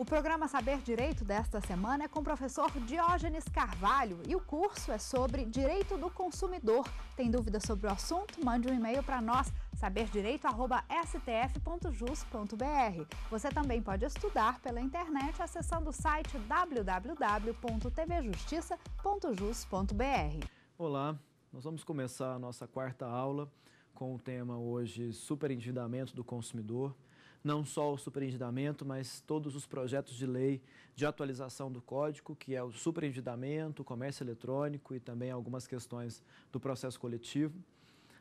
O programa Saber Direito desta semana é com o professor Diógenes Carvalho e o curso é sobre Direito do Consumidor. Tem dúvidas sobre o assunto? Mande um e-mail para nós, saberdireito.stf.jus.br. Você também pode estudar pela internet acessando o site www.tvjustiça.jus.br. Olá, nós vamos começar a nossa quarta aula com o tema hoje Superendividamento do Consumidor não só o superendividamento, mas todos os projetos de lei de atualização do código, que é o superendividamento, o comércio eletrônico e também algumas questões do processo coletivo.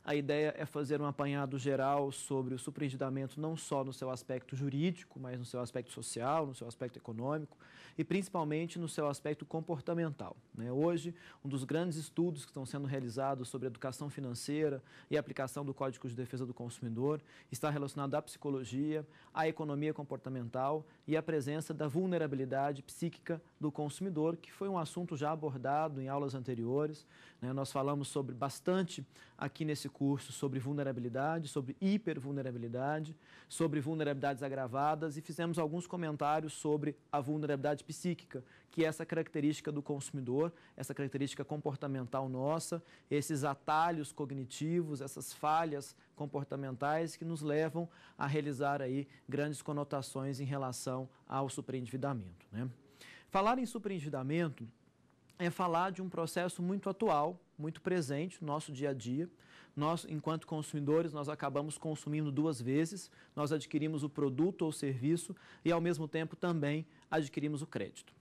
A ideia é fazer um apanhado geral sobre o superendividamento, não só no seu aspecto jurídico, mas no seu aspecto social, no seu aspecto econômico e principalmente no seu aspecto comportamental. Né? Hoje, um dos grandes estudos que estão sendo realizados sobre educação financeira e aplicação do Código de Defesa do Consumidor está relacionado à psicologia, à economia comportamental e à presença da vulnerabilidade psíquica do consumidor, que foi um assunto já abordado em aulas anteriores. Né? Nós falamos sobre bastante aqui nesse esse curso sobre vulnerabilidade, sobre hipervulnerabilidade, sobre vulnerabilidades agravadas e fizemos alguns comentários sobre a vulnerabilidade psíquica, que é essa característica do consumidor, essa característica comportamental nossa, esses atalhos cognitivos, essas falhas comportamentais que nos levam a realizar aí grandes conotações em relação ao superendividamento. Né? Falar em superendividamento é falar de um processo muito atual, muito presente no nosso dia a dia, nós, enquanto consumidores, nós acabamos consumindo duas vezes, nós adquirimos o produto ou serviço e, ao mesmo tempo, também adquirimos o crédito.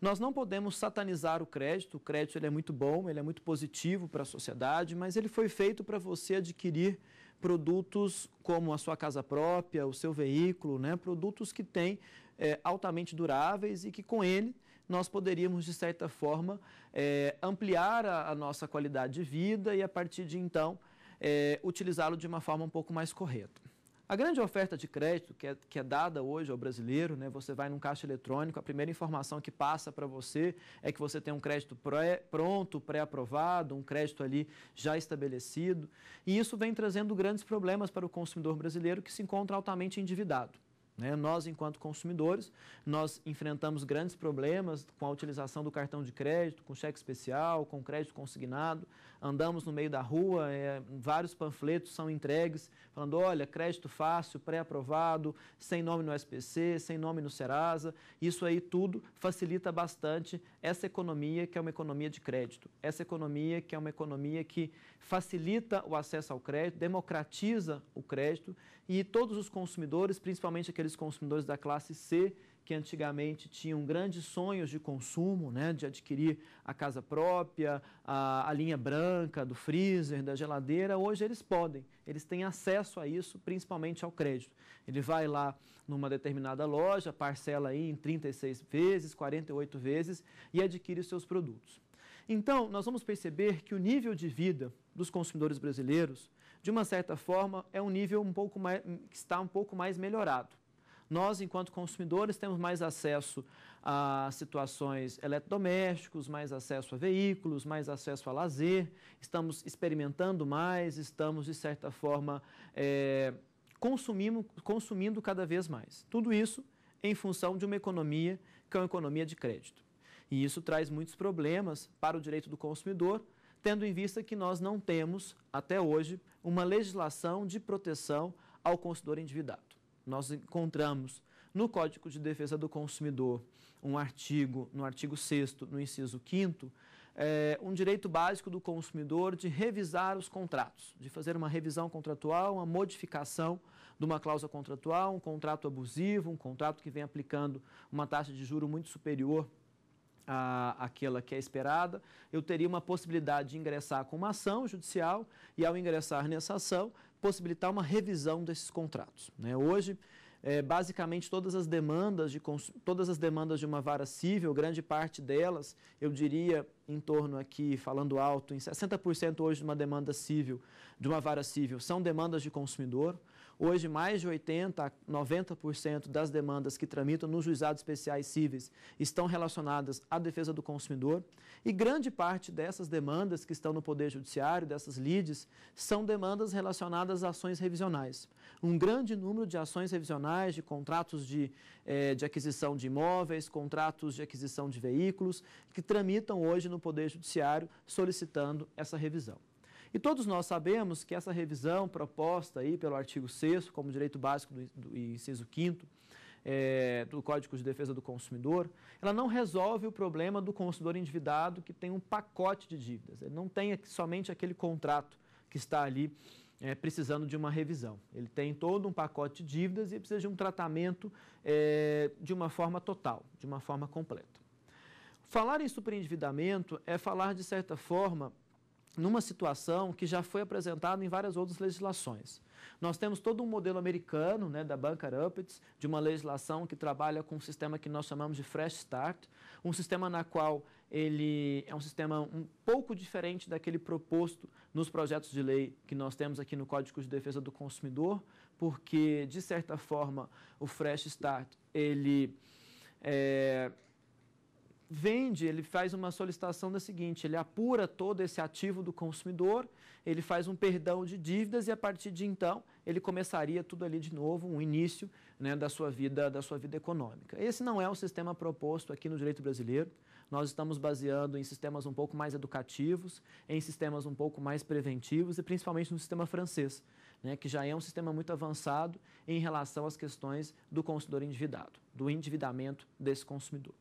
Nós não podemos satanizar o crédito, o crédito ele é muito bom, ele é muito positivo para a sociedade, mas ele foi feito para você adquirir produtos como a sua casa própria, o seu veículo, né? produtos que têm é, altamente duráveis e que com ele nós poderíamos, de certa forma, é, ampliar a, a, nossa qualidade de vida e, a partir de então, é, utilizá-lo de uma forma um pouco mais correta. A grande oferta de crédito que é, que é, dada hoje ao brasileiro, né, você vai num caixa eletrônico, a primeira informação que passa para você é que você tem um crédito pré, pronto, pré-aprovado, um crédito ali já estabelecido. E isso vem trazendo grandes problemas para o consumidor brasileiro que se encontra altamente endividado. Né? Nós, enquanto consumidores, nós enfrentamos grandes problemas com a utilização do cartão de crédito, com cheque especial, com crédito consignado, andamos no meio da rua, é, vários panfletos são entregues falando, olha, crédito fácil, pré-aprovado, sem nome no SPC, sem nome no Serasa, isso aí tudo facilita bastante essa economia que é uma economia de crédito, essa economia que é uma economia que facilita o acesso ao crédito, democratiza o crédito e todos os consumidores, principalmente aqueles aqueles consumidores da classe C que antigamente tinham grandes sonhos de consumo, né, de adquirir a casa própria, a, a, linha branca do freezer, da geladeira, hoje eles podem, eles têm acesso a isso, principalmente ao crédito. Ele vai lá numa determinada loja, parcela aí em 36 vezes, 48 vezes e adquire os seus produtos. Então, nós vamos perceber que o nível de vida dos consumidores brasileiros, de uma certa forma, é um nível um pouco mais, que está um pouco mais melhorado. Nós, enquanto consumidores, temos mais acesso a situações eletrodomésticos, mais acesso a veículos, mais acesso a lazer, estamos experimentando mais, estamos, de certa forma, é, eh, consumindo, consumindo cada vez mais. Tudo isso em função de uma economia que é uma economia de crédito. E isso traz muitos problemas para o direito do consumidor, tendo em vista que nós não temos, até hoje, uma legislação de proteção ao consumidor endividado nós encontramos no Código de Defesa do Consumidor um artigo, no artigo 6, no inciso 5, é, um direito básico do consumidor de revisar os contratos, de fazer uma revisão contratual, uma modificação de uma cláusula contratual, um contrato abusivo, um contrato que vem aplicando uma taxa de juro muito superior a, aquela que é esperada, eu teria uma possibilidade de ingressar com uma ação judicial e, ao ingressar nessa ação, possibilitar uma revisão desses contratos. Né? Hoje, é, basicamente todas as demandas de todas as demandas de uma vara civil, grande parte delas, eu diria em torno aqui falando alto, em 60% hoje de uma demanda civil, de uma vara civil, são demandas de consumidor. Hoje, mais de 80% a 90% das demandas que tramitam nos juizados especiais cíveis estão relacionadas à defesa do consumidor e grande parte dessas demandas que estão no Poder Judiciário, dessas lides, são demandas relacionadas a ações revisionais. Um grande número de ações revisionais, de contratos de, eh, de aquisição de imóveis, contratos de aquisição de veículos, que tramitam hoje no Poder Judiciário solicitando essa revisão. E todos nós sabemos que essa revisão proposta aí pelo artigo 6 como direito básico do, do inciso 5 é, do Código de Defesa do Consumidor, ela não resolve o problema do consumidor endividado que tem um pacote de dívidas. Ele não tem somente aquele contrato que está ali é, precisando de uma revisão. Ele tem todo um pacote de dívidas e precisa de um tratamento é, de uma forma total, de uma forma completa. Falar em superendividamento é falar, de certa forma, numa situação que já foi apresentada em várias outras legislações. Nós temos todo um modelo americano, né, da Banca Rapids, de uma legislação que trabalha com um sistema que nós chamamos de Fresh Start, um sistema na qual ele é um sistema um pouco diferente daquele proposto nos projetos de lei que nós temos aqui no Código de Defesa do Consumidor, porque, de certa forma, o Fresh Start, ele... É, vende, ele faz uma solicitação da seguinte: ele apura todo esse ativo do consumidor, ele faz um perdão de dívidas e a partir de então ele começaria tudo ali de novo, um início né, da sua vida, da sua vida econômica. Esse não é o sistema proposto aqui no direito brasileiro. Nós estamos baseando em sistemas um pouco mais educativos, em sistemas um pouco mais preventivos e principalmente no sistema francês, né, que já é um sistema muito avançado em relação às questões do consumidor endividado, do endividamento desse consumidor.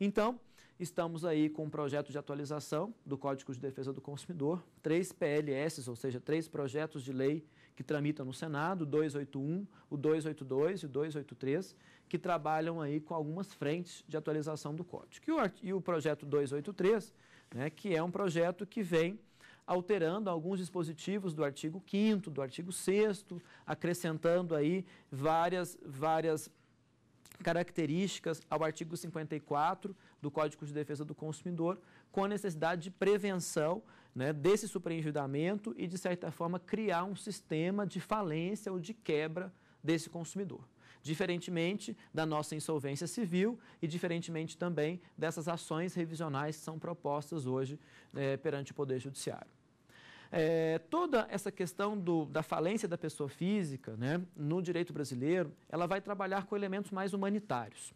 Então, estamos aí com um projeto de atualização do Código de Defesa do Consumidor, três PLSs, ou seja, três projetos de lei que tramitam no Senado, o 281, o 282 e o 283, que trabalham aí com algumas frentes de atualização do Código. E o, e o projeto 283, né, que é um projeto que vem alterando alguns dispositivos do artigo 5 do artigo 6 acrescentando aí várias, várias características ao artigo 54 do Código de Defesa do Consumidor, com a necessidade de prevenção né, desse superendividamento e, de certa forma, criar um sistema de falência ou de quebra desse consumidor. Diferentemente da nossa insolvência civil e diferentemente também dessas ações revisionais que são propostas hoje eh, perante o Poder Judiciário. É, toda essa questão do, da falência da pessoa física, né, no direito brasileiro, ela vai trabalhar com elementos mais humanitários.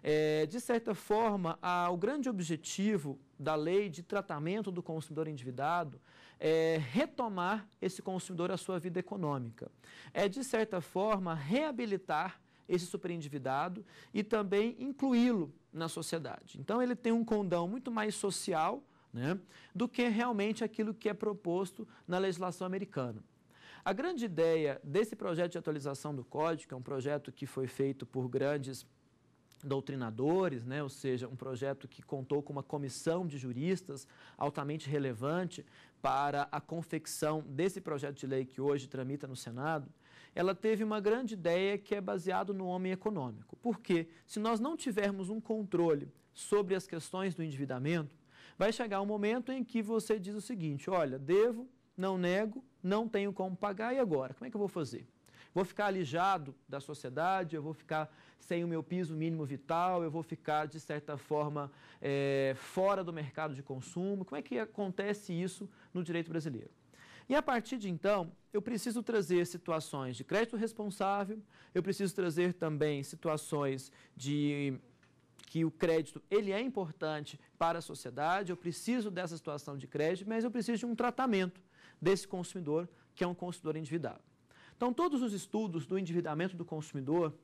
É, de certa forma, a, o grande objetivo da lei de tratamento do consumidor endividado é retomar esse consumidor à sua vida econômica. É, de certa forma, reabilitar esse superendividado e também incluí-lo na sociedade. Então, ele tem um condão muito mais social né, do que realmente aquilo que é proposto na legislação americana. A grande ideia desse projeto de atualização do Código, que é um projeto que foi feito por grandes doutrinadores, né, ou seja, um projeto que contou com uma comissão de juristas altamente relevante para a confecção desse projeto de lei que hoje tramita no Senado, ela teve uma grande ideia que é baseado no homem econômico. Porque se nós não tivermos um controle sobre as questões do endividamento, Vai chegar um momento em que você diz o seguinte: olha, devo, não nego, não tenho como pagar, e agora? Como é que eu vou fazer? Vou ficar alijado da sociedade, eu vou ficar sem o meu piso mínimo vital, eu vou ficar, de certa forma, é, fora do mercado de consumo. Como é que acontece isso no direito brasileiro? E a partir de então, eu preciso trazer situações de crédito responsável, eu preciso trazer também situações de que o crédito ele é importante para a sociedade, eu preciso dessa situação de crédito, mas eu preciso de um tratamento desse consumidor, que é um consumidor endividado. Então, todos os estudos do endividamento do consumidor,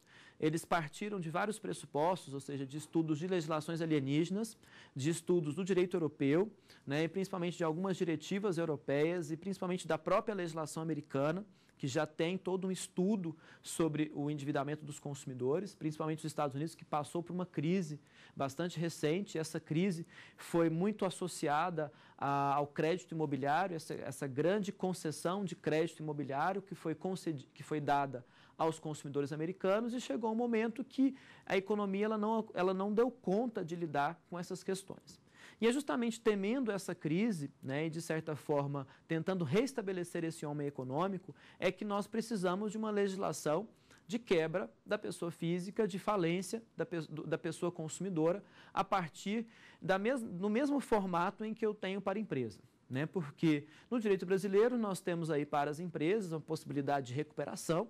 eles partiram de vários pressupostos, ou seja, de estudos de legislações alienígenas, de estudos do direito europeu, né, e principalmente de algumas diretivas europeias e principalmente da própria legislação americana, que já tem todo um estudo sobre o endividamento dos consumidores, principalmente os Estados Unidos, que passou por uma crise bastante recente. Essa crise foi muito associada a, ao crédito imobiliário, essa, essa, grande concessão de crédito imobiliário que foi, concedi, que foi dada aos consumidores americanos e chegou um momento que a economia ela não, ela não deu conta de lidar com essas questões. E é justamente temendo essa crise, né, e de certa forma tentando restabelecer esse homem econômico, é que nós precisamos de uma legislação de quebra da pessoa física, de falência da, pe da pessoa consumidora, a partir da mes no mesmo formato em que eu tenho para a empresa. Né? Porque no direito brasileiro nós temos aí para as empresas a possibilidade de recuperação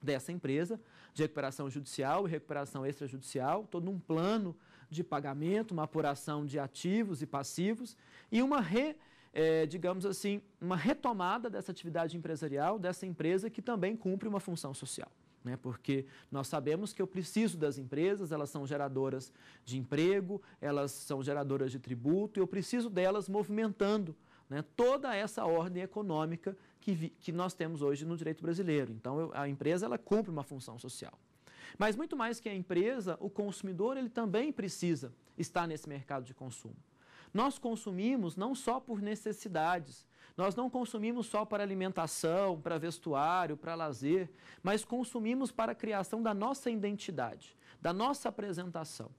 dessa empresa, de recuperação judicial e recuperação extrajudicial, todo um plano de pagamento, uma apuração de ativos e passivos e uma re, é, digamos assim, uma retomada dessa atividade empresarial dessa empresa que também cumpre uma função social. Né? Porque nós sabemos que eu preciso das empresas, elas são geradoras de emprego, elas são geradoras de tributo, e eu preciso delas movimentando né, toda essa ordem econômica que, vi, que nós temos hoje no direito brasileiro. Então, eu, a empresa ela cumpre uma função social. Mas muito mais que a empresa, o consumidor ele também precisa estar nesse mercado de consumo. Nós consumimos não só por necessidades, nós não consumimos só para alimentação, para vestuário, para lazer, mas consumimos para a criação da nossa identidade, da nossa apresentação.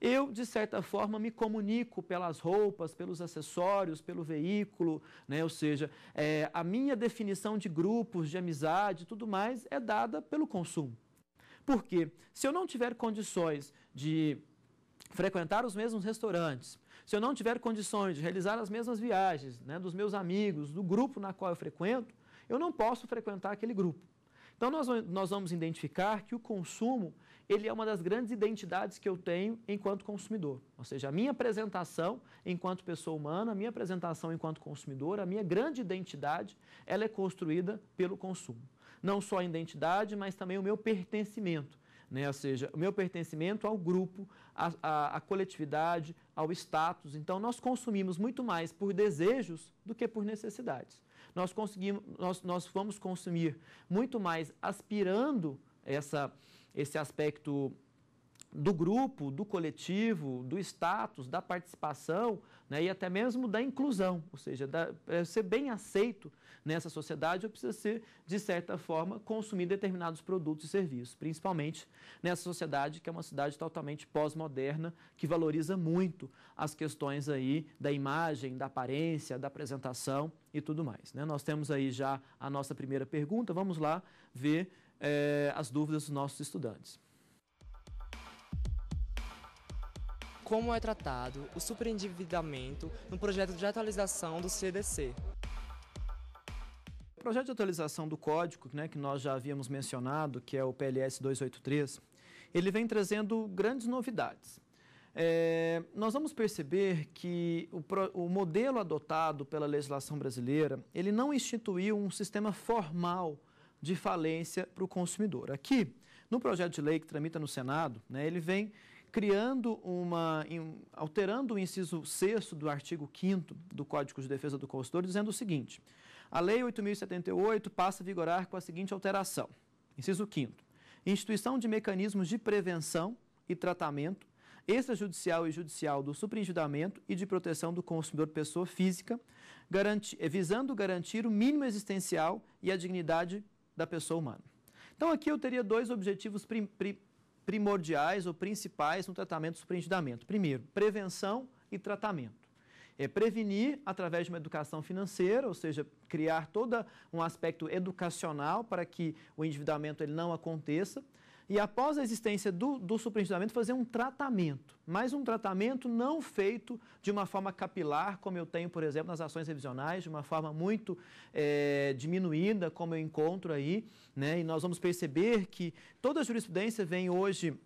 Eu, de certa forma, me comunico pelas roupas, pelos acessórios, pelo veículo, né? ou seja, é, a minha definição de grupos, de amizade tudo mais é dada pelo consumo. Porque se eu não tiver condições de frequentar os mesmos restaurantes, se eu não tiver condições de realizar as mesmas viagens né, dos meus amigos, do grupo na qual eu frequento, eu não posso frequentar aquele grupo. Então, nós, nós vamos identificar que o consumo ele é uma das grandes identidades que eu tenho enquanto consumidor. Ou seja, a minha apresentação enquanto pessoa humana, a minha apresentação enquanto consumidor, a minha grande identidade, ela é construída pelo consumo não só a identidade, mas também o meu pertencimento. Né? Ou seja, o meu pertencimento ao grupo, à, coletividade, ao status. Então, nós consumimos muito mais por desejos do que por necessidades. Nós, conseguimos, nós, nós vamos consumir muito mais aspirando essa, esse aspecto do grupo, do coletivo, do status, da participação né, e até mesmo da inclusão. Ou seja, para ser bem aceito nessa sociedade, eu preciso ser, de certa forma, consumir determinados produtos e serviços, principalmente nessa sociedade que é uma cidade totalmente pós-moderna, que valoriza muito as questões aí da imagem, da aparência, da apresentação e tudo mais. Né? Nós temos aí já a nossa primeira pergunta, vamos lá ver eh, as dúvidas dos nossos estudantes. como é tratado o superendividamento no projeto de atualização do CDC. O projeto de atualização do código, né, que nós já havíamos mencionado, que é o PLS 283, ele vem trazendo grandes novidades. É, nós vamos perceber que o, o, modelo adotado pela legislação brasileira, ele não instituiu um sistema formal de falência para o consumidor. Aqui, no projeto de lei que tramita no Senado, né, ele vem criando uma. alterando o inciso 6 do artigo 5 do Código de Defesa do Consumidor, dizendo o seguinte: a Lei 8.078 passa a vigorar com a seguinte alteração: inciso 5. Instituição de mecanismos de prevenção e tratamento extrajudicial e judicial do superendividamento e de proteção do consumidor pessoa física, garanti eh, visando garantir o mínimo existencial e a dignidade da pessoa humana. Então, aqui eu teria dois objetivos prim prim primordiais ou principais no tratamento do superendividamento. Primeiro, prevenção e tratamento. É prevenir através de uma educação financeira, ou seja, criar todo um aspecto educacional para que o endividamento ele não aconteça e após a existência do, do superintendimento fazer um tratamento, mas um tratamento não feito de uma forma capilar, como eu tenho, por exemplo, nas ações revisionais, de uma forma muito é, diminuída, como eu encontro aí, né? e nós vamos perceber que toda a jurisprudência vem hoje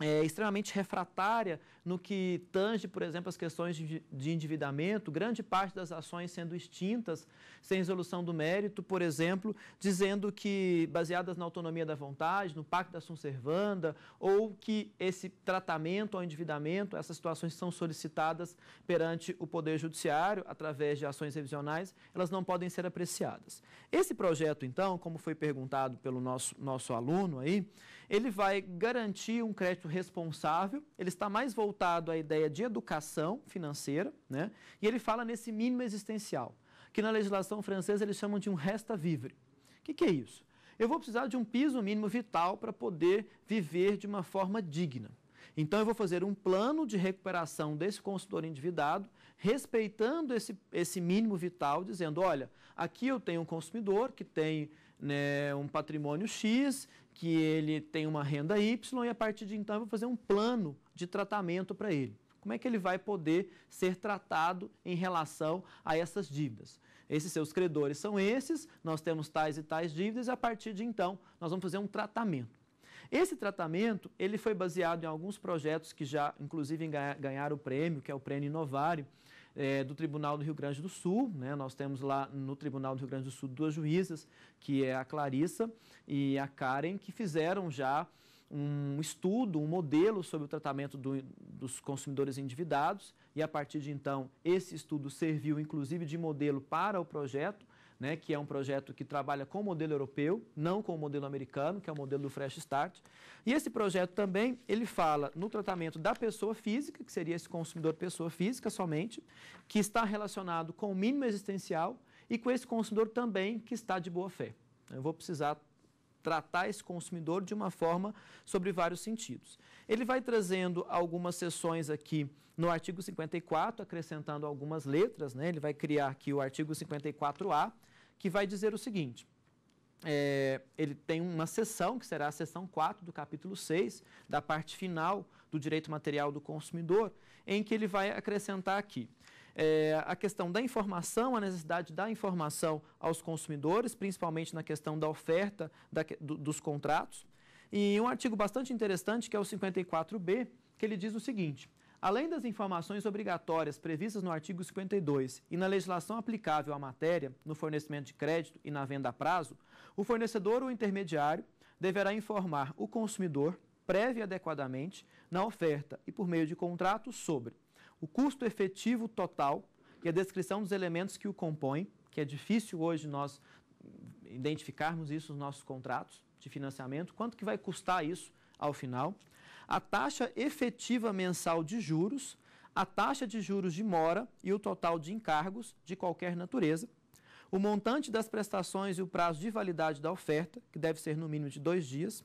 é, extremamente refratária no que tange, por exemplo, as questões de, endividamento, grande parte das ações sendo extintas, sem resolução do mérito, por exemplo, dizendo que, baseadas na autonomia da vontade, no Pacto da Sunservanda, ou que esse tratamento ao endividamento, essas situações são solicitadas perante o Poder Judiciário, através de ações revisionais, elas não podem ser apreciadas. Esse projeto, então, como foi perguntado pelo nosso, nosso aluno aí, ele vai garantir um crédito responsável, ele está mais voltado à ideia de educação financeira, né? E ele fala nesse mínimo existencial, que na legislação francesa eles chamam de um resta vivre. O que, que é isso? Eu vou precisar de um piso mínimo vital para poder viver de uma forma digna. Então, eu vou fazer um plano de recuperação desse consumidor endividado, respeitando esse, esse mínimo vital, dizendo: olha, aqui eu tenho um consumidor que tem né, um patrimônio X, que ele tem uma renda Y e a partir de então eu vou fazer um plano de tratamento para ele. Como é que ele vai poder ser tratado em relação a essas dívidas? Esses seus credores são esses, nós temos tais e tais dívidas e a partir de então nós vamos fazer um tratamento. Esse tratamento, ele foi baseado em alguns projetos que já inclusive ganharam o prêmio, que é o Prêmio inovário é, do Tribunal do Rio Grande do Sul. Né? Nós temos lá no Tribunal do Rio Grande do Sul duas juízas, que é a Clarissa e a Karen, que fizeram já um estudo, um modelo sobre o tratamento do, dos consumidores endividados e a partir de então esse estudo serviu inclusive de modelo para o projeto né, que é um projeto que trabalha com o modelo europeu, não com o modelo americano, que é o modelo do Fresh Start. E esse projeto também, ele fala no tratamento da pessoa física, que seria esse consumidor pessoa física somente, que está relacionado com o mínimo existencial e com esse consumidor também que está de boa fé. Eu vou precisar tratar esse consumidor de uma forma sobre vários sentidos. Ele vai trazendo algumas sessões aqui no artigo 54, acrescentando algumas letras, né? ele vai criar aqui o artigo 54A, que vai dizer o seguinte. É, ele tem uma sessão, que será a sessão 4 do capítulo 6, da parte final do direito material do consumidor, em que ele vai acrescentar aqui é, a questão da informação, a necessidade da informação aos consumidores, principalmente na questão da oferta da, do, dos contratos. E um artigo bastante interessante, que é o 54B, que ele diz o seguinte: Além das informações obrigatórias previstas no artigo 52 e na legislação aplicável à matéria, no fornecimento de crédito e na venda a prazo, o fornecedor ou intermediário deverá informar o consumidor, prévia adequadamente, na oferta e por meio de contrato sobre o custo efetivo total e a descrição dos elementos que o compõem, que é difícil hoje nós identificarmos isso nos nossos contratos de financiamento, quanto que vai custar isso ao final, a taxa efetiva mensal de juros, a taxa de juros de mora e o total de encargos de qualquer natureza, o montante das prestações e o prazo de validade da oferta, que deve ser no mínimo de dois dias,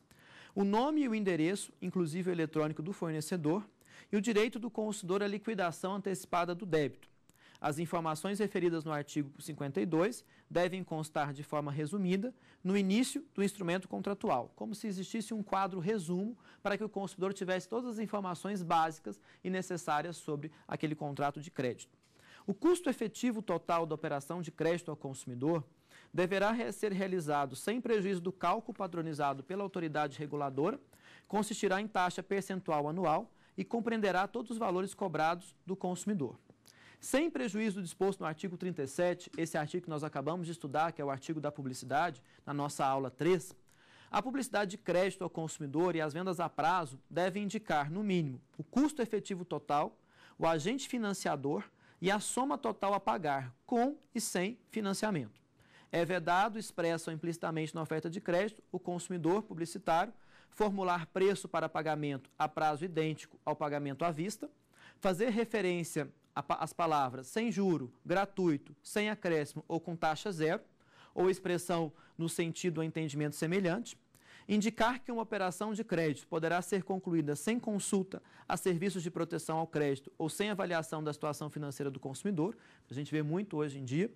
o nome e o endereço, inclusive o eletrônico, do fornecedor e o direito do consumidor à liquidação antecipada do débito. As informações referidas no artigo 52 devem constar de forma resumida no início do instrumento contratual, como se existisse um quadro resumo para que o consumidor tivesse todas as informações básicas e necessárias sobre aquele contrato de crédito. O custo efetivo total da operação de crédito ao consumidor deverá ser realizado sem prejuízo do cálculo padronizado pela autoridade reguladora, consistirá em taxa percentual anual e compreenderá todos os valores cobrados do consumidor. Sem prejuízo do disposto no artigo 37, esse artigo que nós acabamos de estudar, que é o artigo da publicidade, na nossa aula 3, a publicidade de crédito ao consumidor e as vendas a prazo devem indicar, no mínimo, o custo efetivo total, o agente financiador e a soma total a pagar, com e sem financiamento. É vedado, expresso implicitamente na oferta de crédito, o consumidor publicitário formular preço para pagamento a prazo idêntico ao pagamento à vista, fazer referência as palavras sem juro, gratuito, sem acréscimo ou com taxa zero, ou expressão no sentido ou entendimento semelhante. Indicar que uma operação de crédito poderá ser concluída sem consulta a serviços de proteção ao crédito ou sem avaliação da situação financeira do consumidor, a gente vê muito hoje em dia,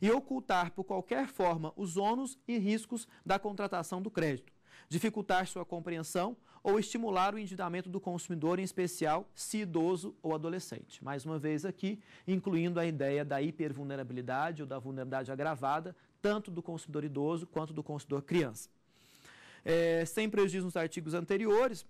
e ocultar por qualquer forma os ônus e riscos da contratação do crédito, dificultar sua compreensão ou estimular o endividamento do consumidor, em especial se idoso ou adolescente. Mais uma vez aqui, incluindo a ideia da hipervulnerabilidade ou da vulnerabilidade agravada, tanto do consumidor idoso quanto do consumidor criança. É, sem prejuízo nos artigos anteriores,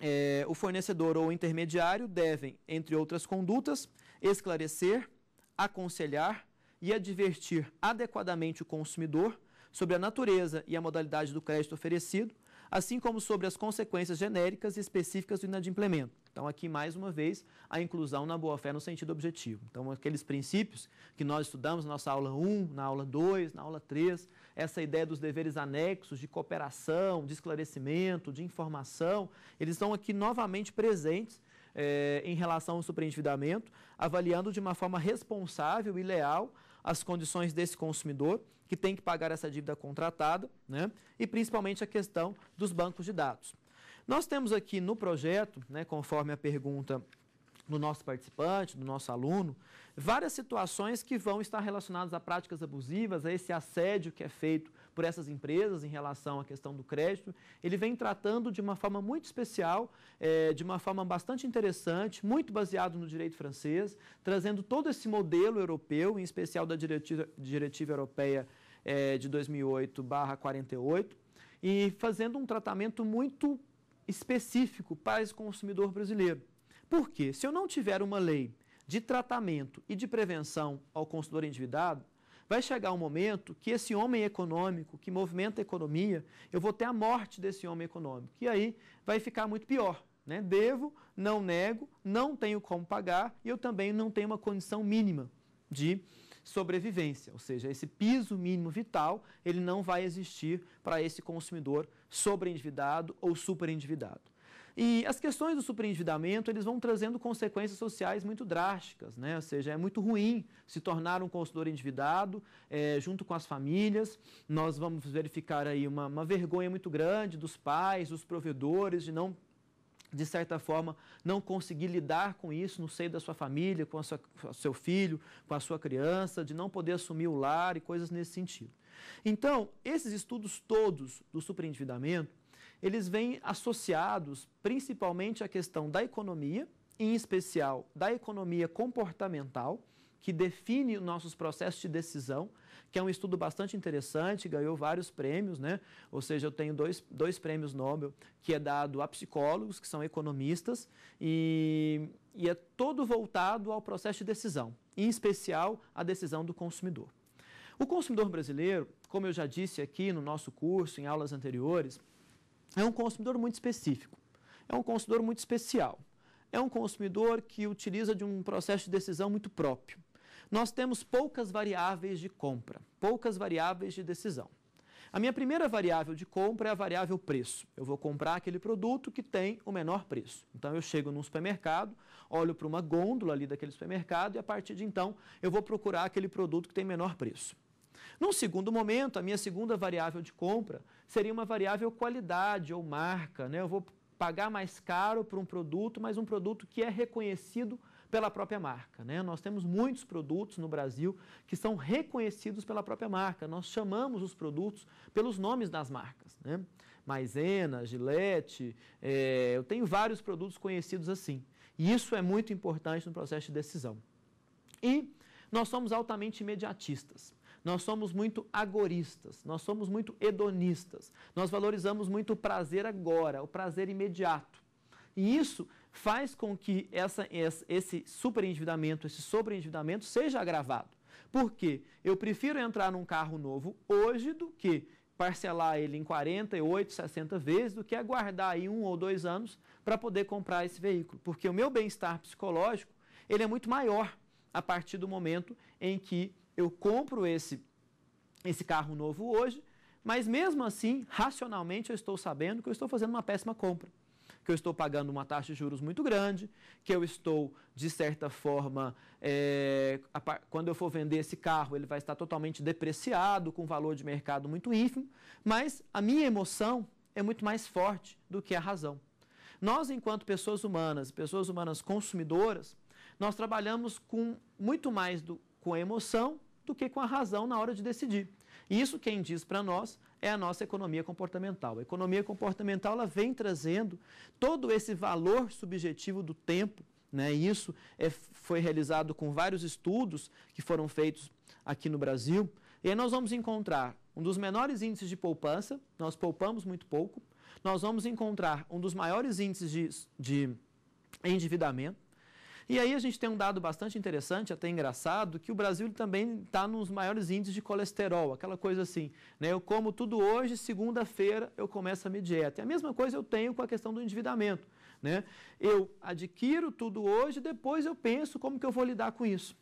é, o fornecedor ou o intermediário devem, entre outras condutas, esclarecer, aconselhar e advertir adequadamente o consumidor sobre a natureza e a modalidade do crédito oferecido, assim como sobre as consequências genéricas e específicas do inadimplemento. Então, aqui, mais uma vez, a inclusão na boa-fé no sentido objetivo. Então, aqueles princípios que nós estudamos na nossa aula 1, na aula 2, na aula 3, essa ideia dos deveres anexos, de cooperação, de esclarecimento, de informação, eles estão aqui novamente presentes é, em relação ao superendividamento, avaliando de uma forma responsável e leal as condições desse consumidor que tem que pagar essa dívida contratada, né? E principalmente a questão dos bancos de dados. Nós temos aqui no projeto, né, conforme a pergunta do nosso participante, do nosso aluno, várias situações que vão estar relacionadas a práticas abusivas, a esse assédio que é feito por essas empresas em relação à questão do crédito. Ele vem tratando de uma forma muito especial, é, de uma forma bastante interessante, muito baseado no direito francês, trazendo todo esse modelo europeu, em especial da Diretiva, diretiva Europeia é, de 2008-48, e fazendo um tratamento muito específico para esse consumidor brasileiro. Por quê? Se eu não tiver uma lei de tratamento e de prevenção ao consumidor endividado, Vai chegar um momento que esse homem econômico, que movimenta a economia, eu vou ter a morte desse homem econômico. E aí vai ficar muito pior. Né? Devo, não nego, não tenho como pagar e eu também não tenho uma condição mínima de sobrevivência, ou seja, esse piso mínimo vital, ele não vai existir para esse consumidor sobreendividado ou superendividado. E as questões do superendividamento, eles vão trazendo consequências sociais muito drásticas, né? ou seja, é muito ruim se tornar um consumidor endividado é, junto com as famílias. Nós vamos verificar aí uma, uma vergonha muito grande dos pais, dos provedores, de não de certa forma, não conseguir lidar com isso no seio da sua família, com, o seu filho, com a sua criança, de não poder assumir o lar e coisas nesse sentido. Então, esses estudos todos do superendividamento, eles vêm associados principalmente à questão da economia, em especial da economia comportamental, que define nossos processos de decisão, que é um estudo bastante interessante, ganhou vários prêmios, né? Ou seja, eu tenho dois, dois prêmios Nobel que é dado a psicólogos, que são economistas, e, e é todo voltado ao processo de decisão, em especial a decisão do consumidor. O consumidor brasileiro, como eu já disse aqui no nosso curso, em aulas anteriores, é um consumidor muito específico, é um consumidor muito especial, é um consumidor que utiliza de um processo de decisão muito próprio. Nós temos poucas variáveis de compra, poucas variáveis de decisão. A minha primeira variável de compra é a variável preço. Eu vou comprar aquele produto que tem o menor preço. Então eu chego num supermercado, olho para uma gôndola ali daquele supermercado e a partir de então eu vou procurar aquele produto que tem menor preço. Num segundo momento, a minha segunda variável de compra seria uma variável qualidade ou marca. Né? Eu vou pagar mais caro por um produto, mas um produto que é reconhecido pela própria marca. Né? Nós temos muitos produtos no Brasil que são reconhecidos pela própria marca. Nós chamamos os produtos pelos nomes das marcas. Né? Maisena, Gillette, é, eu tenho vários produtos conhecidos assim. E isso é muito importante no processo de decisão. E nós somos altamente imediatistas. Nós somos muito agoristas, nós somos muito hedonistas, nós valorizamos muito o prazer agora, o prazer imediato. E isso faz com que essa, esse superendividamento, esse sobreendividamento seja agravado. Por quê? Eu prefiro entrar num carro novo hoje do que parcelar ele em 48, 60 vezes, do que aguardar aí um ou dois anos para poder comprar esse veículo. Porque o meu bem-estar psicológico, ele é muito maior a partir do momento em que eu compro esse, esse carro novo hoje, mas mesmo assim, racionalmente, eu estou sabendo que eu estou fazendo uma péssima compra. Que eu estou pagando uma taxa de juros muito grande, que eu estou, de certa forma, é, quando eu for vender esse carro, ele vai estar totalmente depreciado, com valor de mercado muito ínfimo, mas a minha emoção é muito mais forte do que a razão. Nós, enquanto pessoas humanas, pessoas humanas consumidoras, nós trabalhamos com muito mais do com a emoção do que com a razão na hora de decidir. Isso quem diz para nós é a nossa economia comportamental. A economia comportamental ela vem trazendo todo esse valor subjetivo do tempo, né? Isso é, foi realizado com vários estudos que foram feitos aqui no Brasil. E aí nós vamos encontrar um dos menores índices de poupança, nós poupamos muito pouco. Nós vamos encontrar um dos maiores índices de, de endividamento. E aí a gente tem um dado bastante interessante, até engraçado, que o Brasil também está nos maiores índices de colesterol, aquela coisa assim, né? Eu como tudo hoje, segunda-feira eu começo a minha dieta. E a mesma coisa eu tenho com a questão do endividamento, né? Eu adquiro tudo hoje, depois eu penso como que eu vou lidar com isso.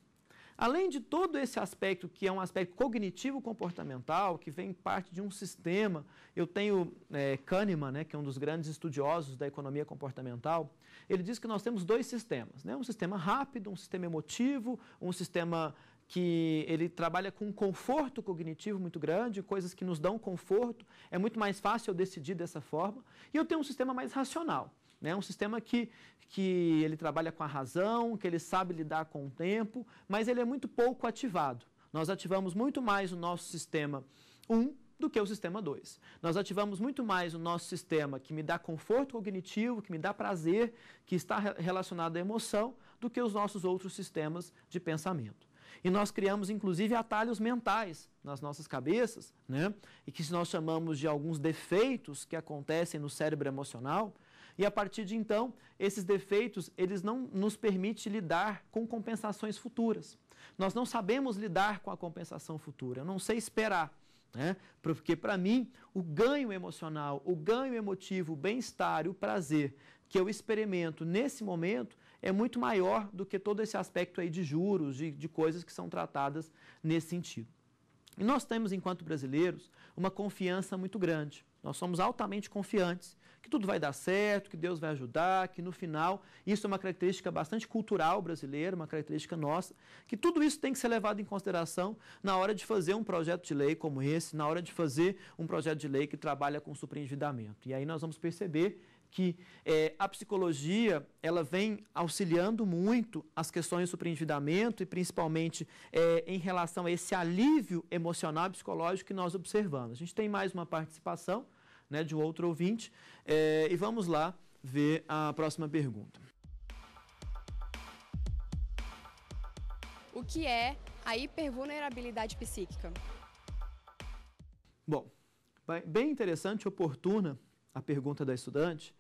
Além de todo esse aspecto, que é um aspecto cognitivo-comportamental, que vem parte de um sistema, eu tenho é, Kahneman, né, que é um dos grandes estudiosos da economia comportamental, ele diz que nós temos dois sistemas, né, um sistema rápido, um sistema emotivo, um sistema que ele trabalha com um conforto cognitivo muito grande, coisas que nos dão conforto, é muito mais fácil eu decidir dessa forma, e eu tenho um sistema mais racional, né? Um sistema que, que ele trabalha com a razão, que ele sabe lidar com o tempo, mas ele é muito pouco ativado. Nós ativamos muito mais o nosso sistema 1 do que o sistema 2. Nós ativamos muito mais o nosso sistema que me dá conforto cognitivo, que me dá prazer, que está relacionado à emoção, do que os nossos outros sistemas de pensamento. E nós criamos, inclusive, atalhos mentais nas nossas cabeças, né? e que nós chamamos de alguns defeitos que acontecem no cérebro emocional, e a partir de então, esses defeitos, eles não nos permitem lidar com compensações futuras. Nós não sabemos lidar com a compensação futura, eu não sei esperar. Né? Porque, para mim, o ganho emocional, o ganho emotivo, o bem-estar e o prazer que eu experimento nesse momento é muito maior do que todo esse aspecto aí de juros, de, de coisas que são tratadas nesse sentido. E nós temos, enquanto brasileiros, uma confiança muito grande. Nós somos altamente confiantes que tudo vai dar certo, que Deus vai ajudar, que no final, isso é uma característica bastante cultural brasileira, uma característica nossa, que tudo isso tem que ser levado em consideração na hora de fazer um projeto de lei como esse, na hora de fazer um projeto de lei que trabalha com superendividamento. E aí nós vamos perceber que é, a psicologia ela vem auxiliando muito as questões do superendividamento e principalmente é, em relação a esse alívio emocional e psicológico que nós observamos. A gente tem mais uma participação né, de outro ouvinte. É, e vamos lá ver a próxima pergunta. O que é a hipervulnerabilidade psíquica? Bom, bem interessante e oportuna a pergunta da estudante,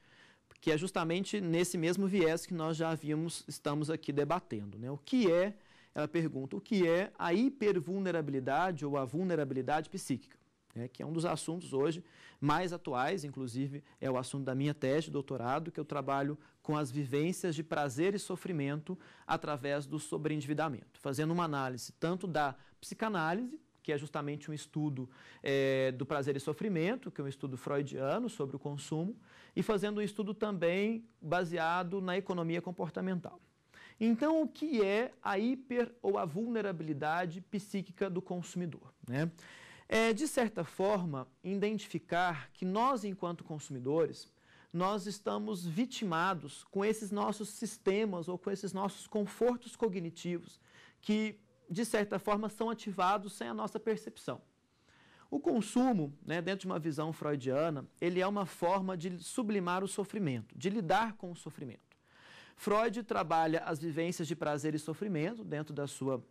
que é justamente nesse mesmo viés que nós já havíamos, estamos aqui debatendo. Né? O que é, ela pergunta, o que é a hipervulnerabilidade ou a vulnerabilidade psíquica? né, que é um dos assuntos hoje mais atuais, inclusive é o assunto da minha tese de doutorado, que eu trabalho com as vivências de prazer e sofrimento através do sobreendividamento, fazendo uma análise tanto da psicanálise, que é justamente um estudo é, do prazer e sofrimento, que é um estudo freudiano sobre o consumo, e fazendo um estudo também baseado na economia comportamental. Então, o que é a hiper ou a vulnerabilidade psíquica do consumidor? Né? é, de certa forma, identificar que nós, enquanto consumidores, nós estamos vitimados com esses nossos sistemas ou com esses nossos confortos cognitivos que, de certa forma, são ativados sem a nossa percepção. O consumo, né, dentro de uma visão freudiana, ele é uma forma de sublimar o sofrimento, de lidar com o sofrimento. Freud trabalha as vivências de prazer e sofrimento dentro da sua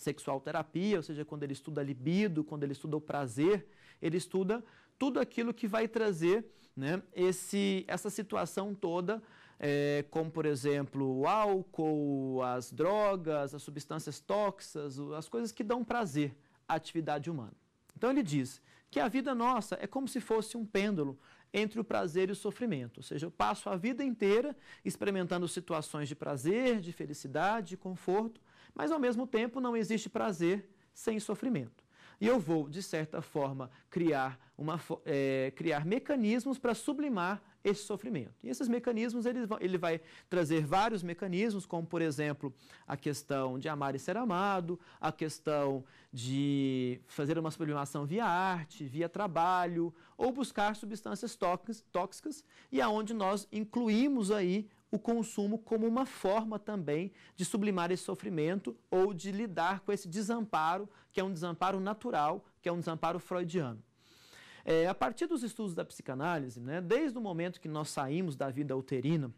sexual terapia, ou seja, quando ele estuda libido, quando ele estuda o prazer, ele estuda tudo aquilo que vai trazer né, esse, essa situação toda, é, como por exemplo o álcool, as drogas, as substâncias tóxicas, as coisas que dão prazer à atividade humana. Então ele diz que a vida nossa é como se fosse um pêndulo entre o prazer e o sofrimento, ou seja, eu passo a vida inteira experimentando situações de prazer, de felicidade, de conforto, mas ao mesmo tempo não existe prazer sem sofrimento. E eu vou, de certa forma, criar, uma, é, criar mecanismos para sublimar esse sofrimento. E esses mecanismos, ele, ele vai trazer vários mecanismos, como, por exemplo, a questão de amar e ser amado, a questão de fazer uma sublimação via arte, via trabalho, ou buscar substâncias tóxicas, tóxicas e aonde nós incluímos aí o consumo como uma forma também de sublimar esse sofrimento ou de lidar com esse desamparo, que é um desamparo natural, que é um desamparo freudiano. É, a partir dos estudos da psicanálise, né, desde o momento que nós saímos da vida uterina,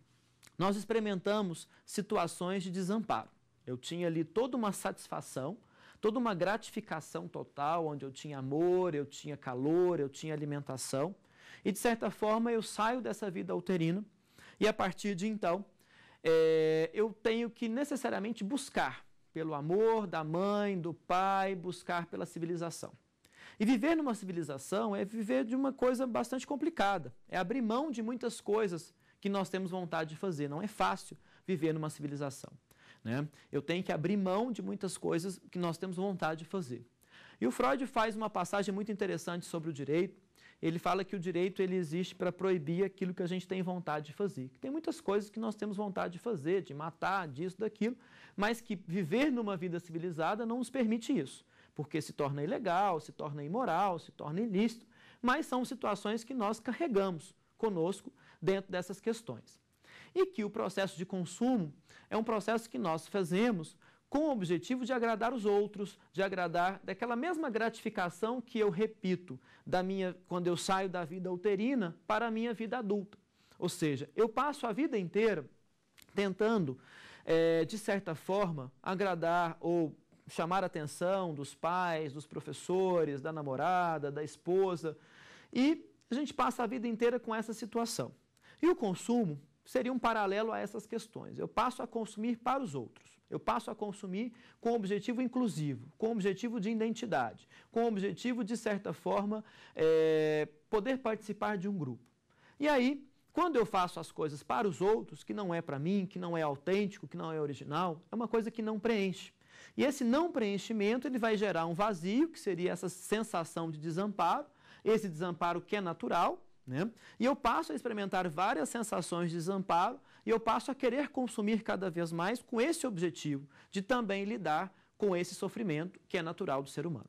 nós experimentamos situações de desamparo. Eu tinha ali toda uma satisfação, toda uma gratificação total, onde eu tinha amor, eu tinha calor, eu tinha alimentação. E de certa forma eu saio dessa vida uterina e a partir de então, é, eu tenho que necessariamente buscar pelo amor da mãe, do pai, buscar pela civilização. E viver numa civilização é viver de uma coisa bastante complicada, é abrir mão de muitas coisas que nós temos vontade de fazer. Não é fácil viver numa civilização. Né? Eu tenho que abrir mão de muitas coisas que nós temos vontade de fazer. E o Freud faz uma passagem muito interessante sobre o direito, ele fala que o direito ele existe para proibir aquilo que a gente tem vontade de fazer. Que tem muitas coisas que nós temos vontade de fazer, de matar, disso, daquilo, mas que viver numa vida civilizada não nos permite isso, porque se torna ilegal, se torna imoral, se torna ilícito, mas são situações que nós carregamos conosco dentro dessas questões. E que o processo de consumo é um processo que nós fazemos com o objetivo de agradar os outros, de agradar daquela mesma gratificação que eu repito da minha quando eu saio da vida uterina para a minha vida adulta. Ou seja, eu passo a vida inteira tentando, é, de certa forma, agradar ou chamar a atenção dos pais, dos professores, da namorada, da esposa. E a gente passa a vida inteira com essa situação. E o consumo seria um paralelo a essas questões. Eu passo a consumir para os outros. Eu passo a consumir com o objetivo inclusivo, com o objetivo de identidade, com o objetivo, de certa forma, é, poder participar de um grupo. E aí, quando eu faço as coisas para os outros, que não é para mim, que não é autêntico, que não é original, é uma coisa que não preenche. E esse não preenchimento ele vai gerar um vazio, que seria essa sensação de desamparo, esse desamparo que é natural, né? E eu passo a experimentar várias sensações de desamparo e eu passo a querer consumir cada vez mais com esse objetivo de também lidar com esse sofrimento que é natural do ser humano.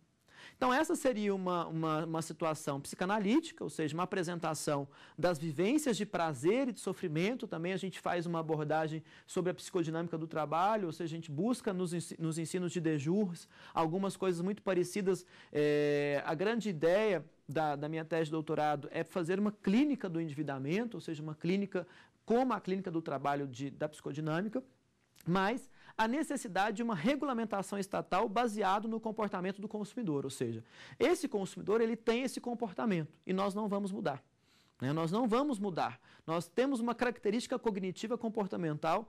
Então, essa seria uma, uma, uma, situação psicanalítica, ou seja, uma apresentação das vivências de prazer e de sofrimento. Também a gente faz uma abordagem sobre a psicodinâmica do trabalho, ou seja, a gente busca nos, nos ensinos de Dejurs algumas coisas muito parecidas. É, a grande ideia da, da, minha tese de doutorado é fazer uma clínica do endividamento, ou seja, uma clínica como a clínica do trabalho de, da psicodinâmica, mas a necessidade de uma regulamentação estatal baseado no comportamento do consumidor, ou seja, esse consumidor ele tem esse comportamento e nós não vamos mudar. Né? Nós não vamos mudar. Nós temos uma característica cognitiva comportamental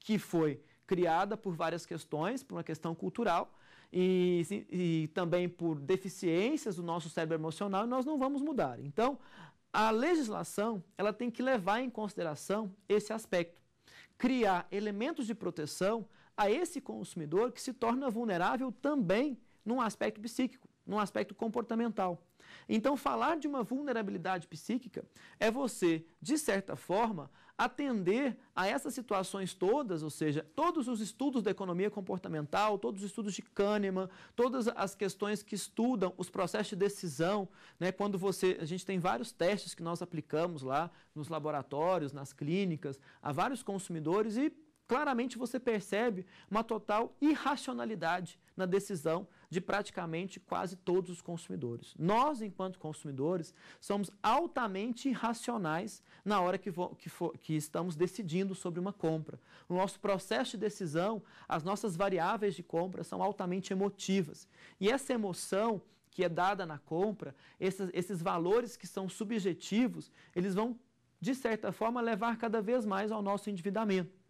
que foi criada por várias questões, por uma questão cultural e, e também por deficiências do nosso cérebro emocional, e nós não vamos mudar. Então, a legislação ela tem que levar em consideração esse aspecto, criar elementos de proteção a esse consumidor que se torna vulnerável também num aspecto psíquico, num aspecto comportamental. Então, falar de uma vulnerabilidade psíquica é você, de certa forma, atender a essas situações todas, ou seja, todos os estudos da economia comportamental, todos os estudos de Kahneman, todas as questões que estudam os processos de decisão, né, quando você, a gente tem vários testes que nós aplicamos lá nos laboratórios, nas clínicas, a vários consumidores e claramente você percebe uma total irracionalidade na decisão de praticamente quase todos os consumidores. Nós, enquanto consumidores, somos altamente irracionais na hora que, que, que estamos decidindo sobre uma compra. No nosso processo de decisão, as nossas variáveis de compra são altamente emotivas. E essa emoção que é dada na compra, esses, esses valores que são subjetivos, eles vão, de certa forma, levar cada vez mais ao nosso endividamento.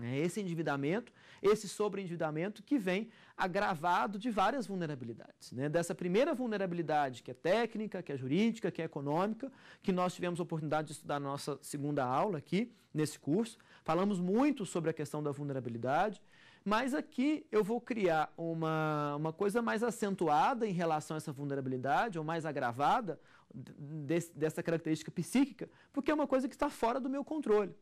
É esse endividamento, esse sobreendividamento que vem agravado de várias vulnerabilidades. Né? Dessa primeira vulnerabilidade, que é técnica, que é jurídica, que é econômica, que nós tivemos a oportunidade de estudar na nossa segunda aula aqui, nesse curso. Falamos muito sobre a questão da vulnerabilidade, mas aqui eu vou criar uma, uma coisa mais acentuada em relação a essa vulnerabilidade, ou mais agravada desse, dessa característica psíquica, porque é uma coisa que está fora do meu controle.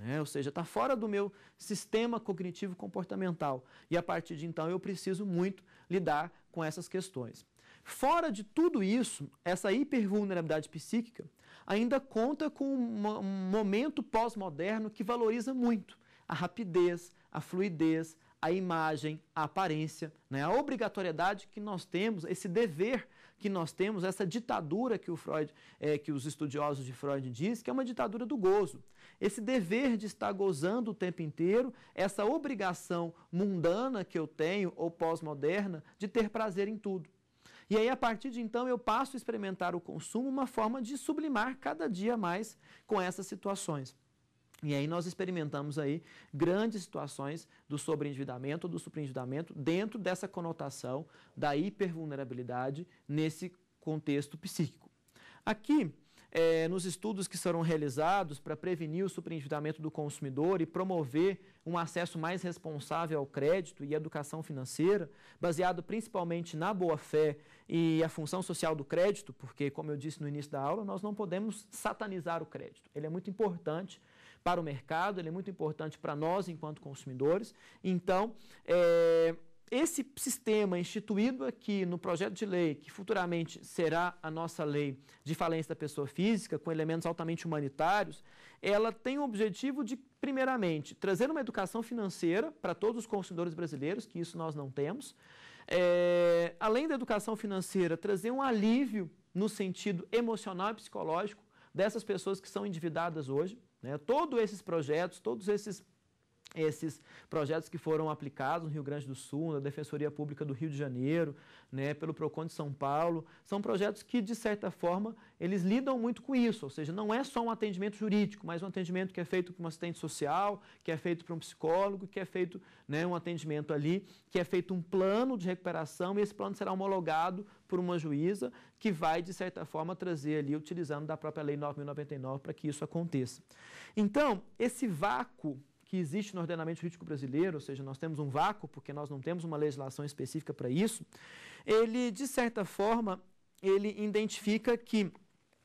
Né? Ou seja, está fora do meu sistema cognitivo comportamental. E a partir de então eu preciso muito lidar com essas questões. Fora de tudo isso, essa hipervulnerabilidade psíquica ainda conta com um momento pós-moderno que valoriza muito a rapidez, a fluidez, a imagem, a aparência, né? a obrigatoriedade que nós temos, esse dever que nós temos essa ditadura que o Freud, é, que os estudiosos de Freud diz que é uma ditadura do gozo. Esse dever de estar gozando o tempo inteiro, essa obrigação mundana que eu tenho ou pós-moderna de ter prazer em tudo. E aí, a partir de então, eu passo a experimentar o consumo uma forma de sublimar cada dia mais com essas situações. E aí nós experimentamos aí grandes situações do sobreendividamento ou do superendividamento dentro dessa conotação da hipervulnerabilidade nesse contexto psíquico. Aqui, é, nos estudos que serão realizados para prevenir o superendividamento do consumidor e promover um acesso mais responsável ao crédito e educação financeira, baseado principalmente na boa-fé e a função social do crédito, porque, como eu disse no início da aula, nós não podemos satanizar o crédito. Ele é muito importante para o mercado, ele é muito importante para nós enquanto consumidores. Então, é, esse sistema instituído aqui no projeto de lei, que futuramente será a nossa lei de falência da pessoa física, com elementos altamente humanitários, ela tem o objetivo de, primeiramente, trazer uma educação financeira para todos os consumidores brasileiros, que isso nós não temos. É, além da educação financeira, trazer um alívio no sentido emocional e psicológico dessas pessoas que são endividadas hoje. Né? Todos esses projetos, todos esses esses projetos que foram aplicados no Rio Grande do Sul, na Defensoria Pública do Rio de Janeiro, né, pelo Procon de São Paulo, são projetos que, de certa forma, eles lidam muito com isso, ou seja, não é só um atendimento jurídico, mas um atendimento que é feito por um assistente social, que é feito por um psicólogo, que é feito né, um atendimento ali, que é feito um plano de recuperação e esse plano será homologado por uma juíza que vai, de certa forma, trazer ali, utilizando da própria Lei 9.099 para que isso aconteça. Então, esse vácuo que existe no ordenamento jurídico brasileiro, ou seja, nós temos um vácuo, porque nós não temos uma legislação específica para isso, ele, de certa forma, ele identifica que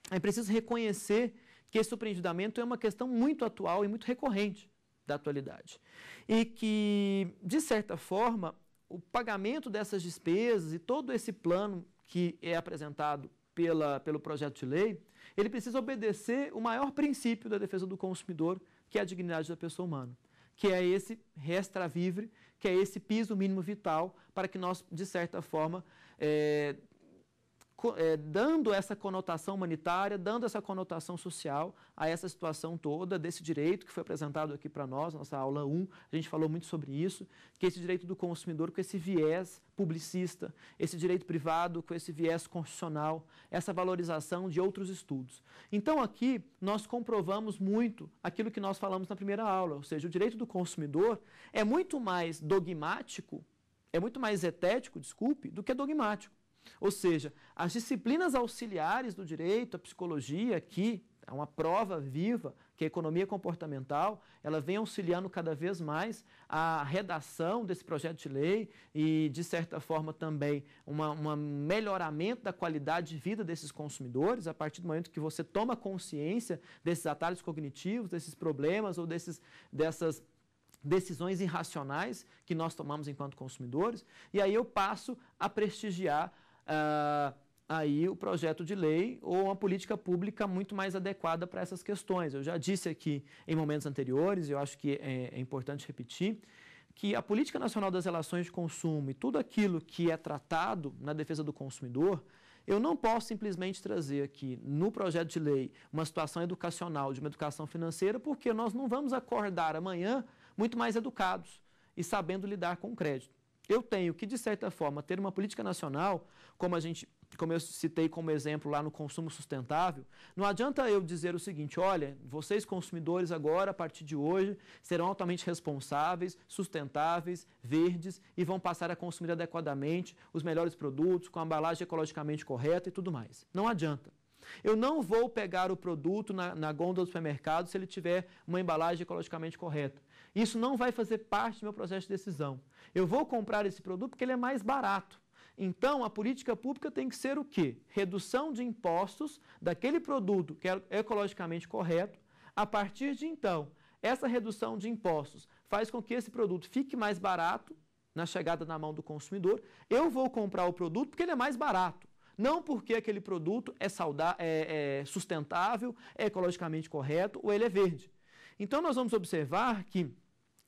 é preciso reconhecer que esse superendividamento é uma questão muito atual e muito recorrente da atualidade. E que, de certa forma, o pagamento dessas despesas e todo esse plano que é apresentado pela, pelo projeto de lei, ele precisa obedecer o maior princípio da defesa do consumidor, que é a dignidade da pessoa humana, que é esse restra vivre, que é esse piso mínimo vital para que nós, de certa forma, é, é, dando essa conotação humanitária, dando essa conotação social a essa situação toda desse direito que foi apresentado aqui para nós, nossa aula 1, a gente falou muito sobre isso, que esse direito do consumidor com esse viés publicista, esse direito privado com esse viés constitucional, essa valorização de outros estudos. Então aqui nós comprovamos muito aquilo que nós falamos na primeira aula, ou seja, o direito do consumidor é muito mais dogmático, é muito mais etético, desculpe, do que dogmático. Ou seja, as disciplinas auxiliares do direito, a psicologia que é uma prova viva que a economia comportamental ela vem auxiliando cada vez mais a redação desse projeto de lei e, de certa forma, também um melhoramento da qualidade de vida desses consumidores, a partir do momento que você toma consciência desses atalhos cognitivos, desses problemas ou desses, dessas decisões irracionais que nós tomamos enquanto consumidores. E aí eu passo a prestigiar ah, aí o projeto de lei ou uma política pública muito mais adequada para essas questões. Eu já disse aqui em momentos anteriores, eu acho que é, é importante repetir, que a Política Nacional das Relações de Consumo e tudo aquilo que é tratado na defesa do consumidor, eu não posso simplesmente trazer aqui no projeto de lei uma situação educacional, de uma educação financeira, porque nós não vamos acordar amanhã muito mais educados e sabendo lidar com o crédito eu tenho que, de certa forma, ter uma política nacional, como a gente, como eu citei como exemplo lá no consumo sustentável, não adianta eu dizer o seguinte: olha, vocês consumidores agora, a partir de hoje, serão altamente responsáveis, sustentáveis, verdes e vão passar a consumir adequadamente os melhores produtos, com a embalagem ecologicamente correta e tudo mais. Não adianta. Eu não vou pegar o produto na, na gôndola do supermercado se ele tiver uma embalagem ecologicamente correta. Isso não vai fazer parte do meu processo de decisão. Eu vou comprar esse produto porque ele é mais barato. Então, a política pública tem que ser o quê? Redução de impostos daquele produto que é ecologicamente correto. A partir de então, essa redução de impostos faz com que esse produto fique mais barato na chegada na mão do consumidor. Eu vou comprar o produto porque ele é mais barato. Não porque aquele produto é, saudável, é, é sustentável, é ecologicamente correto ou ele é verde. Então, nós vamos observar que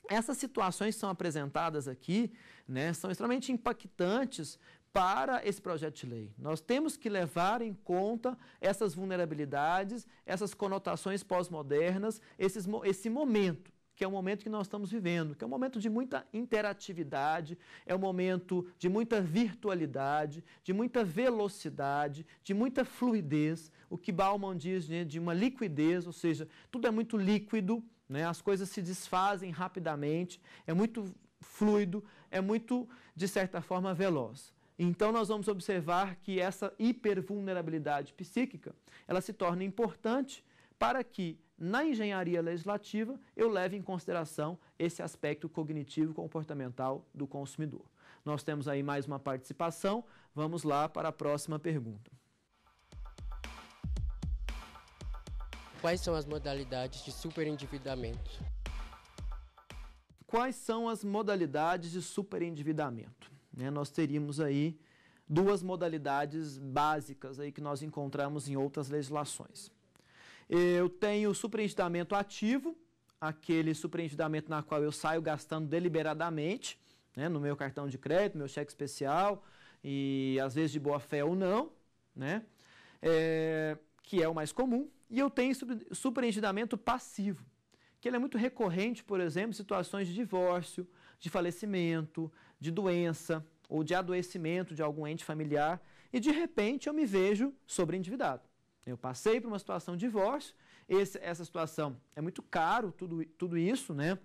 essas situações que são apresentadas aqui né, são extremamente impactantes para esse projeto de lei. Nós temos que levar em conta essas vulnerabilidades, essas conotações pós-modernas, esse momento que é o momento que nós estamos vivendo, que é um momento de muita interatividade, é um momento de muita virtualidade, de muita velocidade, de muita fluidez, o que Bauman diz né, de uma liquidez, ou seja, tudo é muito líquido, né, as coisas se desfazem rapidamente, é muito fluido, é muito, de certa forma, veloz. Então, nós vamos observar que essa hipervulnerabilidade psíquica, ela se torna importante para que na engenharia legislativa, eu levo em consideração esse aspecto cognitivo comportamental do consumidor. Nós temos aí mais uma participação. Vamos lá para a próxima pergunta. Quais são as modalidades de superendividamento? Quais são as modalidades de superendividamento? Né, nós teríamos aí duas modalidades básicas aí que nós encontramos em outras legislações. Eu tenho superendividamento ativo, aquele superendividamento na qual eu saio gastando deliberadamente, né, no meu cartão de crédito, meu cheque especial, e às vezes de boa fé ou não, né, é, que é o mais comum. E eu tenho superendividamento passivo, que ele é muito recorrente, por exemplo, em situações de divórcio, de falecimento, de doença ou de adoecimento de algum ente familiar, e de repente eu me vejo sobreendividado. Eu passei por uma situação de divórcio, esse, essa situação é muito caro, tudo, tudo isso, né?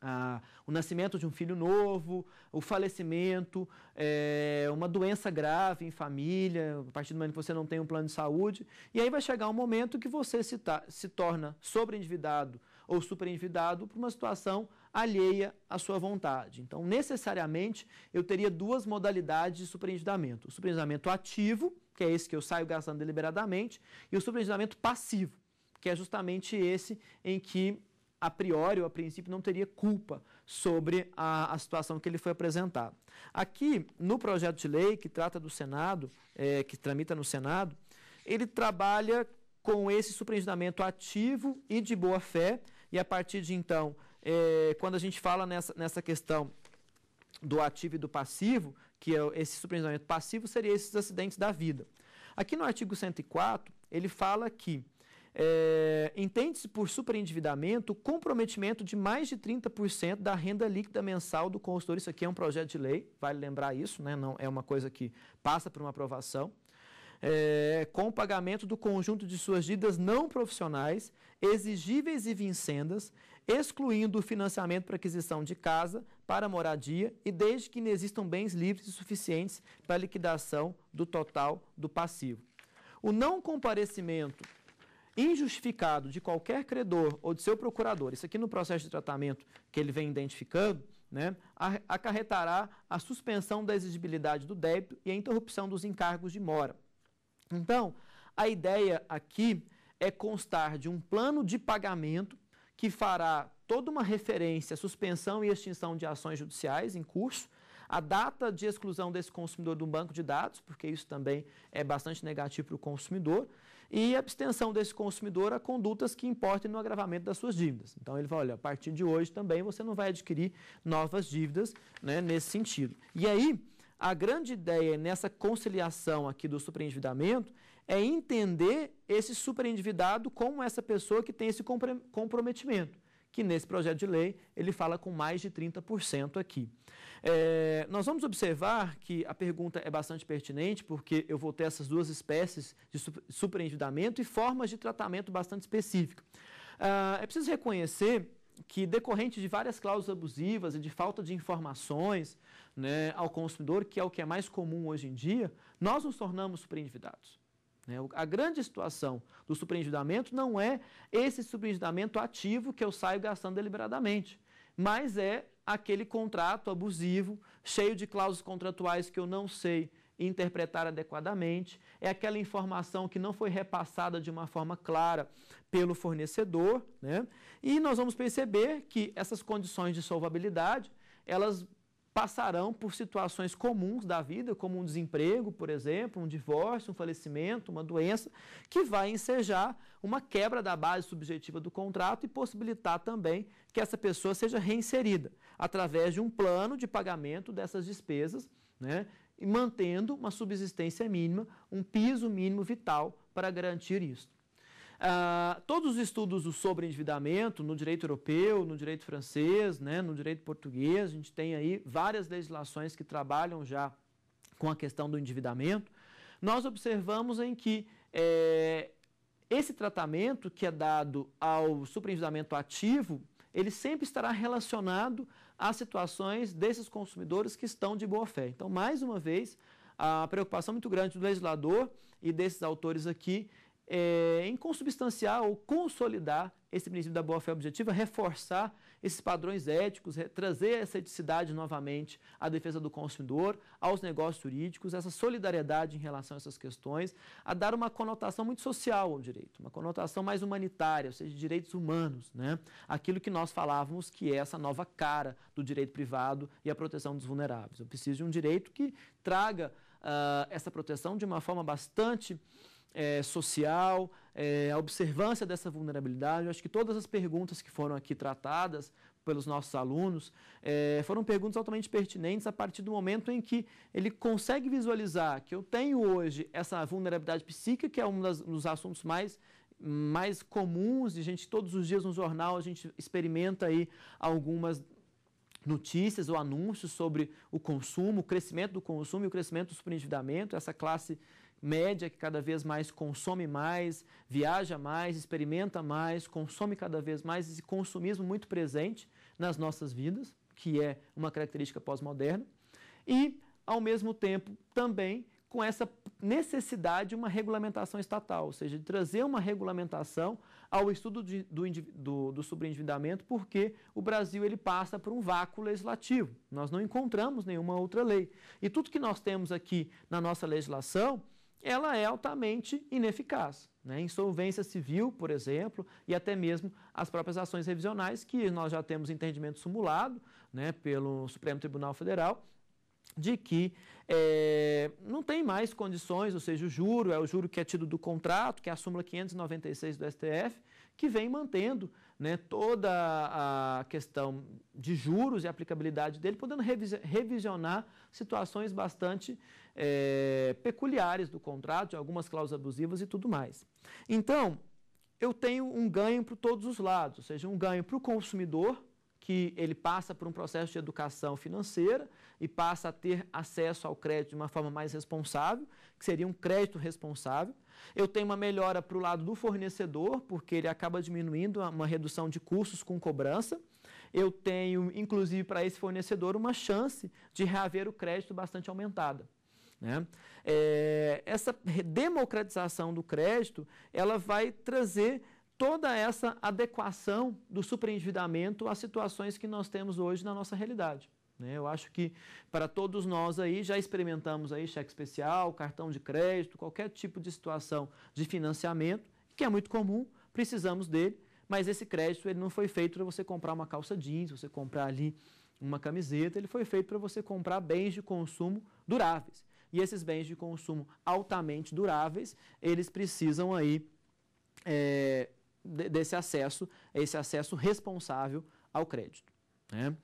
Ah, o nascimento de um filho novo, o falecimento, é, uma doença grave em família, a partir do momento que você não tem um plano de saúde. E aí vai chegar um momento que você se, ta, se torna sobreendividado ou superendividado para uma situação alheia à sua vontade. Então, necessariamente, eu teria duas modalidades de superendividamento: o superendividamento ativo que é esse que eu saio gastando deliberadamente, e o superendividamento passivo, que é justamente esse em que a priori ou a princípio não teria culpa sobre a, a situação que ele foi apresentado. Aqui, no projeto de lei que trata do Senado, é, que tramita no Senado, ele trabalha com esse superendividamento ativo e de boa fé, e a partir de então, é, quando a gente fala nessa, nessa questão do ativo e do passivo, que é esse supervisionamento passivo seria esses acidentes da vida. Aqui no artigo 104, ele fala que é, entende-se por superendividamento o comprometimento de mais de 30% da renda líquida mensal do consultor. Isso aqui é um projeto de lei, vale lembrar isso, né? não é uma coisa que passa por uma aprovação. É, com o pagamento do conjunto de suas dívidas não profissionais, exigíveis e vincendas, excluindo o financiamento para aquisição de casa para moradia e desde que não existam bens livres e suficientes para a liquidação do total do passivo. O não comparecimento injustificado de qualquer credor ou de seu procurador, isso aqui no processo de tratamento que ele vem identificando, né, acarretará a suspensão da exigibilidade do débito e a interrupção dos encargos de mora. Então, a ideia aqui é constar de um plano de pagamento que fará toda uma referência à suspensão e extinção de ações judiciais em curso, a data de exclusão desse consumidor do banco de dados, porque isso também é bastante negativo para o consumidor, e a abstenção desse consumidor a condutas que importem no agravamento das suas dívidas. Então ele vai, olha, a partir de hoje também você não vai adquirir novas dívidas né, nesse sentido. E aí, a grande ideia nessa conciliação aqui do superendividamento é entender esse endividado como essa pessoa que tem esse comprometimento, que nesse projeto de lei ele fala com mais de 30% aqui. É, nós vamos observar que a pergunta é bastante pertinente, porque eu vou ter essas duas espécies de superendividamento e formas de tratamento bastante específicas. Ah, é preciso reconhecer que decorrente de várias cláusulas abusivas e de falta de informações né, ao consumidor, que é o que é mais comum hoje em dia, nós nos tornamos endividados. Né? A grande situação do superendividamento não é esse superendividamento ativo que eu saio gastando deliberadamente, mas é aquele contrato abusivo, cheio de cláusulas contratuais que eu não sei interpretar adequadamente, é aquela informação que não foi repassada de uma forma clara pelo fornecedor, né? E nós vamos perceber que essas condições de solvabilidade, elas passarão por situações comuns da vida, como um desemprego, por exemplo, um divórcio, um falecimento, uma doença, que vai ensejar uma quebra da base subjetiva do contrato e possibilitar também que essa pessoa seja reinserida através de um plano de pagamento dessas despesas, né, mantendo uma subsistência mínima, um piso mínimo vital para garantir isso. Ah, todos os estudos sobre endividamento no direito europeu, no direito francês, né, no direito português, a gente tem aí várias legislações que trabalham já com a questão do endividamento. Nós observamos em que é, esse tratamento que é dado ao superendividamento ativo, ele sempre estará relacionado às situações desses consumidores que estão de boa fé. Então, mais uma vez, a preocupação muito grande do legislador e desses autores aqui é, em consubstanciar ou consolidar esse princípio da boa-fé objetiva, reforçar esses padrões éticos, trazer essa eticidade novamente à defesa do consumidor, aos negócios jurídicos, essa solidariedade em relação a essas questões, a dar uma conotação muito social ao direito, uma conotação mais humanitária, ou seja, de direitos humanos, né? aquilo que nós falávamos que é essa nova cara do direito privado e a proteção dos vulneráveis. Eu preciso de um direito que traga uh, essa proteção de uma forma bastante é, social, é, a observância dessa vulnerabilidade. Eu acho que todas as perguntas que foram aqui tratadas pelos nossos alunos é, foram perguntas altamente pertinentes a partir do momento em que ele consegue visualizar que eu tenho hoje essa vulnerabilidade psíquica, que é um das, dos assuntos mais mais comuns, e gente todos os dias no jornal a gente experimenta aí algumas notícias ou anúncios sobre o consumo, o crescimento do consumo e o crescimento do superendividamento, essa classe média que cada vez mais consome mais, viaja mais, experimenta mais, consome cada vez mais, esse consumismo muito presente nas nossas vidas, que é uma característica pós-moderna, e, ao mesmo tempo, também com essa necessidade de uma regulamentação estatal, ou seja, de trazer uma regulamentação ao estudo de, do, do, do sobreendividamento, porque o Brasil ele passa por um vácuo legislativo. Nós não encontramos nenhuma outra lei. E tudo que nós temos aqui na nossa legislação ela é altamente ineficaz. Né? Insolvência civil, por exemplo, e até mesmo as próprias ações revisionais, que nós já temos entendimento simulado né, pelo Supremo Tribunal Federal, de que é, não tem mais condições, ou seja, o juro é o juro que é tido do contrato, que é a súmula 596 do STF, que vem mantendo né, toda a questão de juros e aplicabilidade dele, podendo revisionar situações bastante é, peculiares do contrato, algumas cláusulas abusivas e tudo mais. Então, eu tenho um ganho para todos os lados, ou seja, um ganho para o consumidor, que ele passa por um processo de educação financeira e passa a ter acesso ao crédito de uma forma mais responsável, que seria um crédito responsável. Eu tenho uma melhora para o lado do fornecedor, porque ele acaba diminuindo uma redução de custos com cobrança. Eu tenho, inclusive, para esse fornecedor, uma chance de reaver o crédito bastante aumentada. Né? É, essa democratização do crédito, ela vai trazer toda essa adequação do superendividamento às situações que nós temos hoje na nossa realidade. Né? Eu acho que para todos nós aí já experimentamos aí cheque especial, cartão de crédito, qualquer tipo de situação de financiamento, que é muito comum, precisamos dele, mas esse crédito ele não foi feito para você comprar uma calça jeans, você comprar ali uma camiseta, ele foi feito para você comprar bens de consumo duráveis. E esses bens de consumo altamente duráveis, eles precisam aí é, desse acesso, esse acesso responsável ao crédito. Né?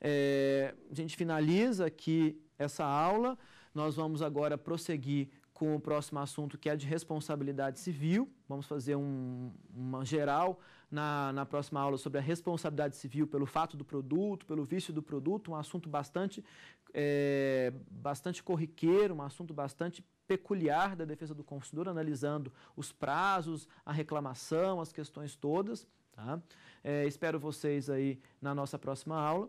É, a gente finaliza aqui essa aula. Nós vamos agora prosseguir com o próximo assunto, que é de responsabilidade civil. Vamos fazer um, uma geral na, na próxima aula sobre a responsabilidade civil pelo fato do produto, pelo vício do produto, um assunto bastante, é, bastante corriqueiro, um assunto bastante peculiar da defesa do consumidor, analisando os prazos, a reclamação, as questões todas. Tá? É, espero vocês aí na nossa próxima aula